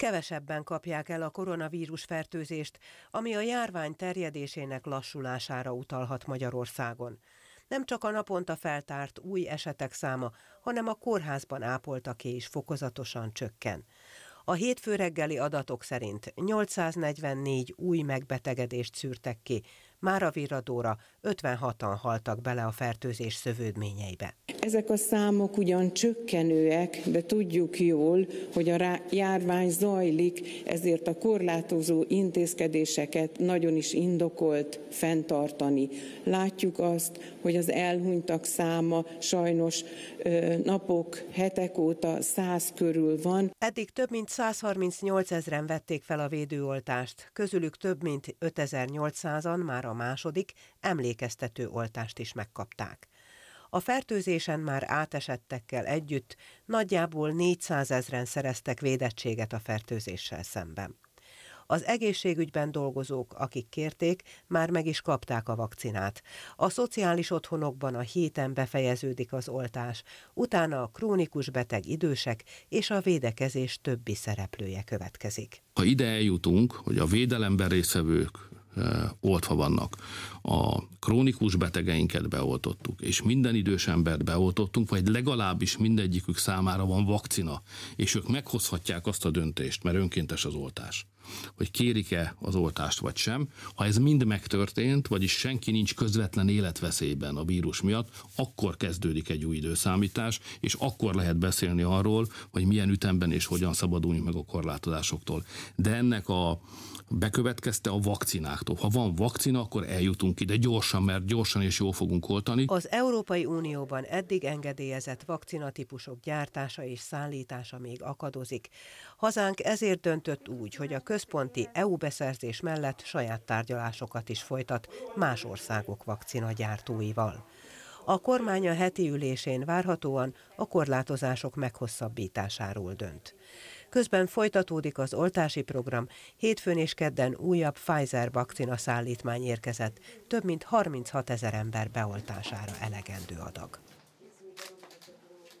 kevesebben kapják el a koronavírus fertőzést, ami a járvány terjedésének lassulására utalhat Magyarországon. Nem csak a naponta feltárt új esetek száma, hanem a kórházban ápoltaké is fokozatosan csökken. A hétfő reggeli adatok szerint 844 új megbetegedést szűrtek ki, már a viradóra 56-an haltak bele a fertőzés szövődményeibe. Ezek a számok ugyan csökkenőek, de tudjuk jól, hogy a járvány zajlik, ezért a korlátozó intézkedéseket nagyon is indokolt fenntartani. Látjuk azt, hogy az elhunytak száma sajnos napok, hetek óta 100 körül van. Eddig több mint 138 ezeren vették fel a védőoltást, közülük több mint 5800-an már a a második, emlékeztető oltást is megkapták. A fertőzésen már átesettekkel együtt nagyjából 400 ezeren szereztek védettséget a fertőzéssel szemben. Az egészségügyben dolgozók, akik kérték, már meg is kapták a vakcinát. A szociális otthonokban a héten befejeződik az oltás, utána a krónikus beteg idősek és a védekezés többi szereplője következik. Ha ide eljutunk, hogy a védelemben részvevők oltva vannak. A krónikus betegeinket beoltottuk, és minden idős embert beoltottunk, vagy legalábbis mindegyikük számára van vakcina, és ők meghozhatják azt a döntést, mert önkéntes az oltás hogy kérik-e az oltást vagy sem. Ha ez mind megtörtént, vagyis senki nincs közvetlen életveszélyben a vírus miatt, akkor kezdődik egy új időszámítás, és akkor lehet beszélni arról, hogy milyen ütemben és hogyan szabaduljunk meg a korlátozásoktól. De ennek a bekövetkezte a vakcináktól. Ha van vakcina, akkor eljutunk ide gyorsan, mert gyorsan és jól fogunk oltani. Az Európai Unióban eddig engedélyezett vakcinatípusok gyártása és szállítása még akadozik. Hazánk ezért döntött úgy, hogy a köz központi EU beszerzés mellett saját tárgyalásokat is folytat más országok vakcinagyártóival. A kormány a heti ülésén várhatóan a korlátozások meghosszabbításáról dönt. Közben folytatódik az oltási program, hétfőn és kedden újabb Pfizer vakcina szállítmány érkezett, több mint 36 ezer ember beoltására elegendő adag.